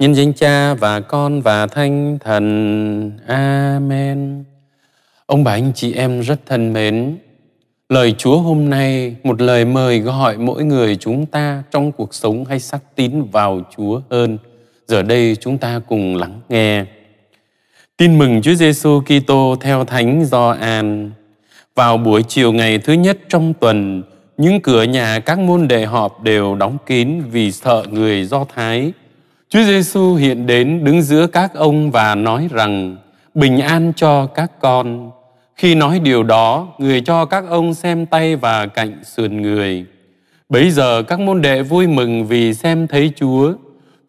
Nhân danh Cha và Con và Thánh Thần. Amen. Ông bà anh chị em rất thân mến, lời Chúa hôm nay một lời mời gọi mỗi người chúng ta trong cuộc sống hay xác tín vào Chúa hơn. Giờ đây chúng ta cùng lắng nghe. Tin mừng Chúa Giêsu Kitô theo Thánh Gioan. Vào buổi chiều ngày thứ nhất trong tuần, những cửa nhà các môn đệ họp đều đóng kín vì sợ người Do Thái – Chúa Giêsu hiện đến đứng giữa các ông và nói rằng bình an cho các con. Khi nói điều đó, người cho các ông xem tay và cạnh sườn người. Bấy giờ các môn đệ vui mừng vì xem thấy Chúa.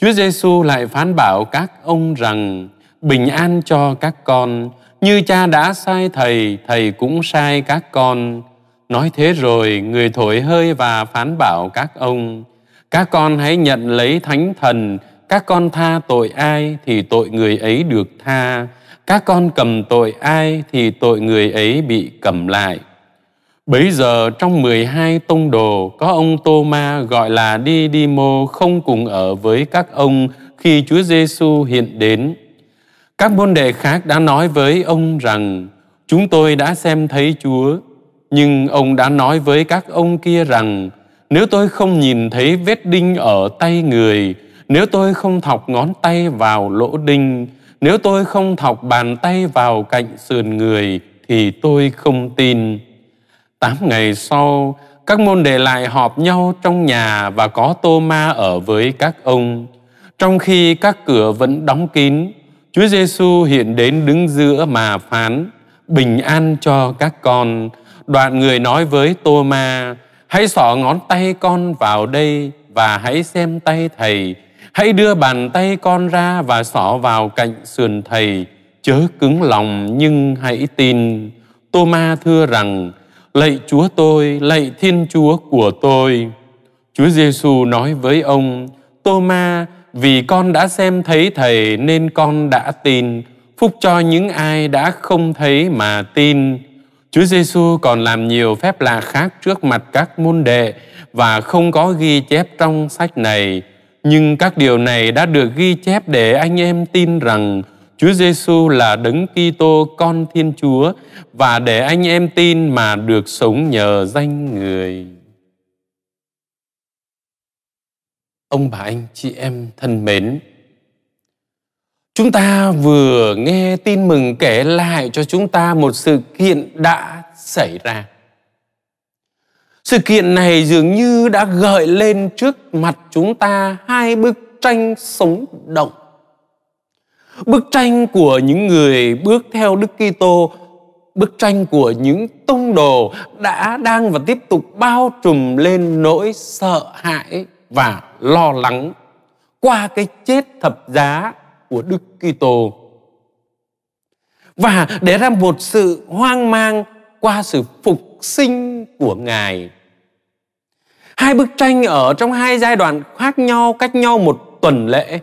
Chúa Giêsu lại phán bảo các ông rằng bình an cho các con, như cha đã sai thầy, thầy cũng sai các con. Nói thế rồi, người thổi hơi và phán bảo các ông, các con hãy nhận lấy thánh thần, các con tha tội ai thì tội người ấy được tha các con cầm tội ai thì tội người ấy bị cầm lại bấy giờ trong mười hai tông đồ có ông tô ma gọi là đi đi mô không cùng ở với các ông khi chúa giêsu hiện đến các môn đệ khác đã nói với ông rằng chúng tôi đã xem thấy chúa nhưng ông đã nói với các ông kia rằng nếu tôi không nhìn thấy vết đinh ở tay người nếu tôi không thọc ngón tay vào lỗ đinh, nếu tôi không thọc bàn tay vào cạnh sườn người thì tôi không tin. Tám ngày sau, các môn đệ lại họp nhau trong nhà và có tô ma ở với các ông. Trong khi các cửa vẫn đóng kín, Chúa Giêsu hiện đến đứng giữa mà phán, bình an cho các con. Đoạn người nói với tô ma, hãy xỏ ngón tay con vào đây và hãy xem tay thầy Hãy đưa bàn tay con ra và xỏ vào cạnh sườn thầy, chớ cứng lòng nhưng hãy tin. Tô Ma thưa rằng, lạy Chúa tôi, lạy Thiên Chúa của tôi. Chúa Giêsu nói với ông, Tô Ma, vì con đã xem thấy Thầy nên con đã tin. Phúc cho những ai đã không thấy mà tin. Chúa Giêsu còn làm nhiều phép lạ khác trước mặt các môn đệ và không có ghi chép trong sách này nhưng các điều này đã được ghi chép để anh em tin rằng Chúa Giêsu là Đấng Kitô con Thiên Chúa và để anh em tin mà được sống nhờ danh người. Ông bà anh chị em thân mến, chúng ta vừa nghe tin mừng kể lại cho chúng ta một sự kiện đã xảy ra sự kiện này dường như đã gợi lên trước mặt chúng ta hai bức tranh sống động. Bức tranh của những người bước theo Đức Kitô, bức tranh của những tông đồ đã đang và tiếp tục bao trùm lên nỗi sợ hãi và lo lắng qua cái chết thập giá của Đức Kitô. Và để ra một sự hoang mang qua sự phục sinh của Ngài hai bức tranh ở trong hai giai đoạn khác nhau cách nhau một tuần lễ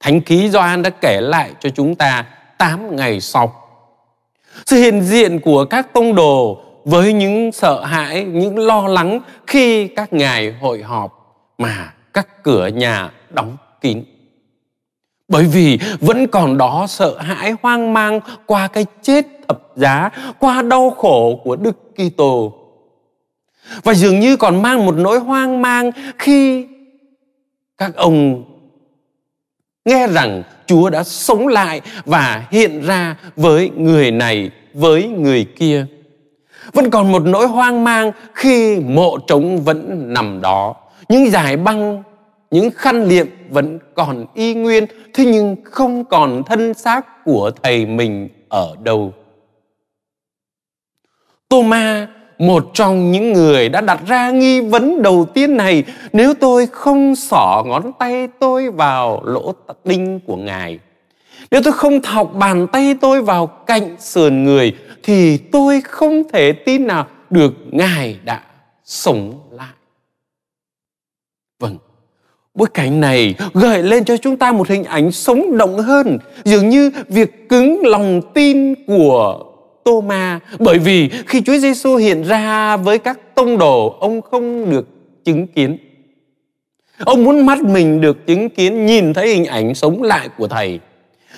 thánh ký Gioan đã kể lại cho chúng ta 8 ngày sau sự hiện diện của các tông đồ với những sợ hãi những lo lắng khi các ngài hội họp mà các cửa nhà đóng kín bởi vì vẫn còn đó sợ hãi hoang mang qua cái chết thập giá qua đau khổ của đức kitô và dường như còn mang một nỗi hoang mang khi các ông nghe rằng Chúa đã sống lại và hiện ra với người này, với người kia. Vẫn còn một nỗi hoang mang khi mộ trống vẫn nằm đó. Những giải băng, những khăn liệm vẫn còn y nguyên, thế nhưng không còn thân xác của thầy mình ở đâu. Tô Ma một trong những người đã đặt ra nghi vấn đầu tiên này nếu tôi không xỏ ngón tay tôi vào lỗ đinh của ngài nếu tôi không thọc bàn tay tôi vào cạnh sườn người thì tôi không thể tin nào được ngài đã sống lại vâng bối cảnh này gợi lên cho chúng ta một hình ảnh sống động hơn dường như việc cứng lòng tin của Tô-ma bởi vì khi Chúa Giêsu hiện ra với các tông đồ ông không được chứng kiến ông muốn mắt mình được chứng kiến nhìn thấy hình ảnh sống lại của thầy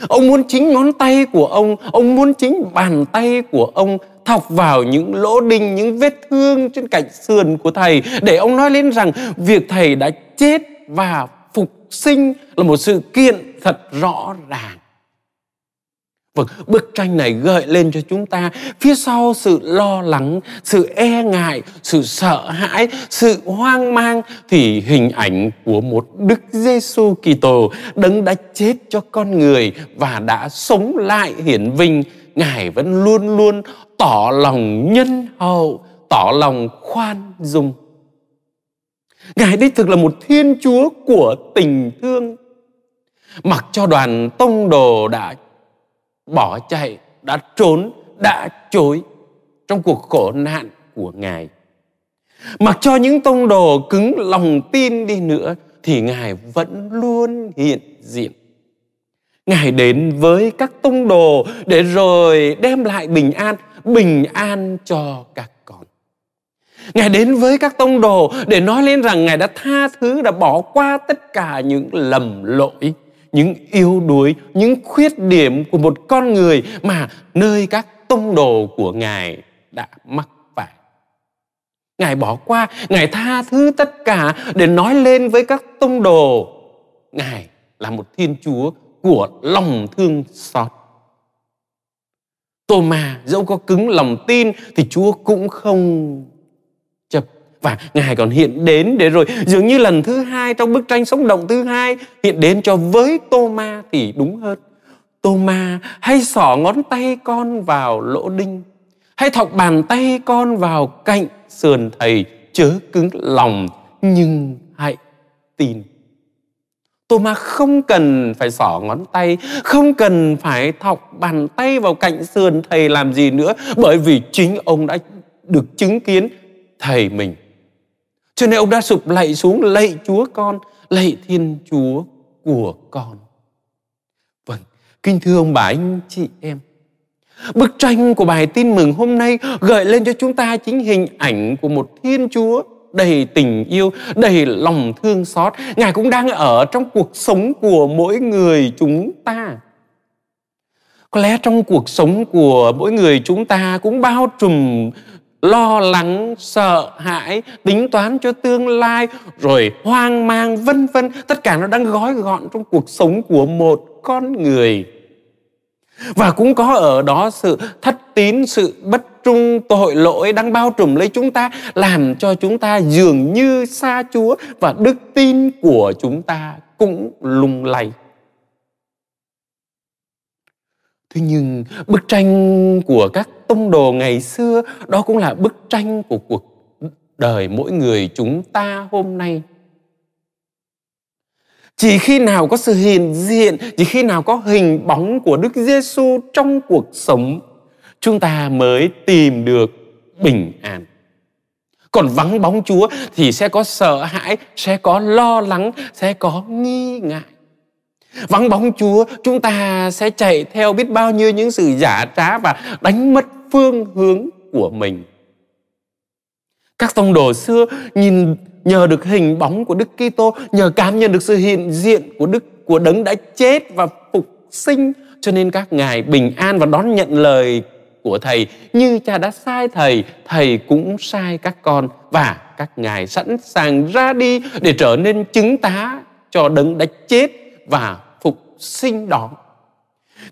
ông muốn chính ngón tay của ông ông muốn chính bàn tay của ông thọc vào những lỗ đinh những vết thương trên cạnh sườn của thầy để ông nói lên rằng việc thầy đã chết và phục sinh là một sự kiện thật rõ ràng Vâng, bức tranh này gợi lên cho chúng ta phía sau sự lo lắng, sự e ngại, sự sợ hãi, sự hoang mang thì hình ảnh của một Đức Giêsu Kitô đấng đã chết cho con người và đã sống lại hiển vinh, Ngài vẫn luôn luôn tỏ lòng nhân hậu, tỏ lòng khoan dung. Ngài đích thực là một Thiên Chúa của tình thương. Mặc cho đoàn tông đồ đã bỏ chạy, đã trốn, đã chối trong cuộc khổ nạn của Ngài. Mặc cho những tông đồ cứng lòng tin đi nữa thì Ngài vẫn luôn hiện diện. Ngài đến với các tông đồ để rồi đem lại bình an, bình an cho các con. Ngài đến với các tông đồ để nói lên rằng Ngài đã tha thứ, đã bỏ qua tất cả những lầm lỗi những yếu đuối, những khuyết điểm của một con người mà nơi các tông đồ của Ngài đã mắc phải. Ngài bỏ qua, Ngài tha thứ tất cả để nói lên với các tông đồ. Ngài là một Thiên Chúa của lòng thương xót. Tô ma dẫu có cứng lòng tin thì Chúa cũng không và ngài còn hiện đến để rồi dường như lần thứ hai trong bức tranh sống động thứ hai hiện đến cho với toma thì đúng hơn toma ma hay xỏ ngón tay con vào lỗ đinh hay thọc bàn tay con vào cạnh sườn thầy chớ cứng lòng nhưng hãy tin toma không cần phải xỏ ngón tay, không cần phải thọc bàn tay vào cạnh sườn thầy làm gì nữa, bởi vì chính ông đã được chứng kiến thầy mình cho nên ông đã sụp lạy xuống lạy Chúa con, lạy Thiên Chúa của con. Vâng, kính thưa ông bà anh chị em, Bức tranh của bài tin mừng hôm nay gợi lên cho chúng ta chính hình ảnh của một Thiên Chúa đầy tình yêu, đầy lòng thương xót. Ngài cũng đang ở trong cuộc sống của mỗi người chúng ta. Có lẽ trong cuộc sống của mỗi người chúng ta cũng bao trùm lo lắng sợ hãi tính toán cho tương lai rồi hoang mang vân vân tất cả nó đang gói gọn trong cuộc sống của một con người và cũng có ở đó sự thất tín sự bất trung tội lỗi đang bao trùm lấy chúng ta làm cho chúng ta dường như xa chúa và đức tin của chúng ta cũng lung lay thế nhưng bức tranh của các tông đồ ngày xưa đó cũng là bức tranh của cuộc đời mỗi người chúng ta hôm nay chỉ khi nào có sự hiện diện chỉ khi nào có hình bóng của đức giêsu trong cuộc sống chúng ta mới tìm được bình an còn vắng bóng chúa thì sẽ có sợ hãi sẽ có lo lắng sẽ có nghi ngại vắng bóng chúa chúng ta sẽ chạy theo biết bao nhiêu những sự giả trá và đánh mất phương hướng của mình các tông đồ xưa nhìn nhờ được hình bóng của Đức Kitô, nhờ cảm nhận được sự hiện diện của Đức của đấng đã chết và phục sinh, cho nên các ngài bình an và đón nhận lời của thầy như cha đã sai thầy, thầy cũng sai các con và các ngài sẵn sàng ra đi để trở nên chứng tá cho đấng đã chết và phục sinh đó.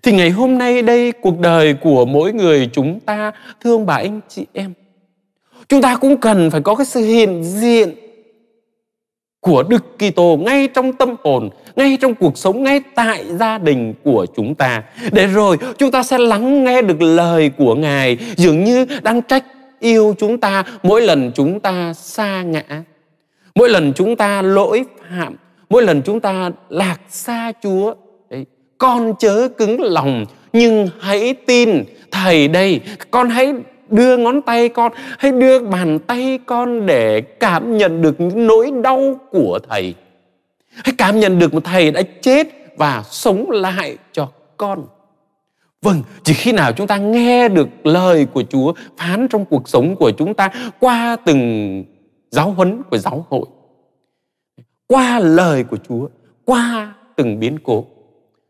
Thì ngày hôm nay đây cuộc đời của mỗi người chúng ta thương bà anh chị em Chúng ta cũng cần phải có cái sự hiện diện của Đức Kitô ngay trong tâm hồn, ngay trong cuộc sống, ngay tại gia đình của chúng ta. Để rồi chúng ta sẽ lắng nghe được lời của Ngài dường như đang trách yêu chúng ta mỗi lần chúng ta xa ngã, mỗi lần chúng ta lỗi phạm, mỗi lần chúng ta lạc xa Chúa con chớ cứng lòng nhưng hãy tin thầy đây con hãy đưa ngón tay con hãy đưa bàn tay con để cảm nhận được những nỗi đau của thầy hãy cảm nhận được một thầy đã chết và sống lại cho con Vâng, chỉ khi nào chúng ta nghe được lời của Chúa phán trong cuộc sống của chúng ta qua từng giáo huấn của giáo hội, qua lời của Chúa, qua từng biến cố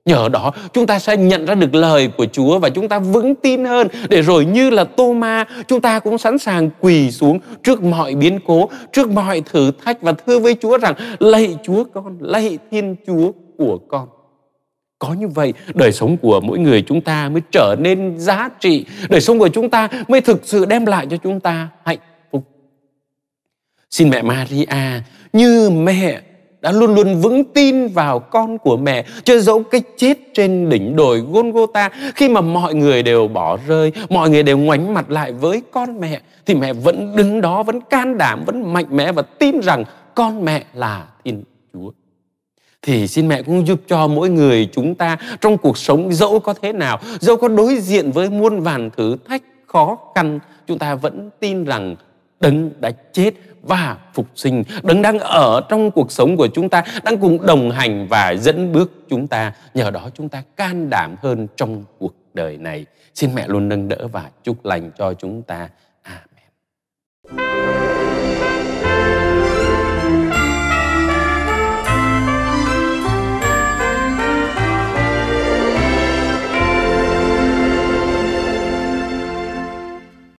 Nhờ đó chúng ta sẽ nhận ra được lời của Chúa và chúng ta vững tin hơn để rồi như là Tô Ma chúng ta cũng sẵn sàng quỳ xuống trước mọi biến cố, trước mọi thử thách và thưa với Chúa rằng lạy Chúa con, lạy Thiên Chúa của con. Có như vậy, đời sống của mỗi người chúng ta mới trở nên giá trị, đời sống của chúng ta mới thực sự đem lại cho chúng ta hạnh phúc. Xin mẹ Maria, như mẹ đã luôn luôn vững tin vào con của mẹ cho dẫu cái chết trên đỉnh đồi Golgotha khi mà mọi người đều bỏ rơi, mọi người đều ngoảnh mặt lại với con mẹ thì mẹ vẫn đứng đó vẫn can đảm, vẫn mạnh mẽ và tin rằng con mẹ là Thiên Chúa. Thì xin mẹ cũng giúp cho mỗi người chúng ta trong cuộc sống dẫu có thế nào, dẫu có đối diện với muôn vàn thử thách khó khăn, chúng ta vẫn tin rằng đấng đã chết và phục sinh đấng đang ở trong cuộc sống của chúng ta đang cùng đồng hành và dẫn bước chúng ta nhờ đó chúng ta can đảm hơn trong cuộc đời này xin mẹ luôn nâng đỡ và chúc lành cho chúng ta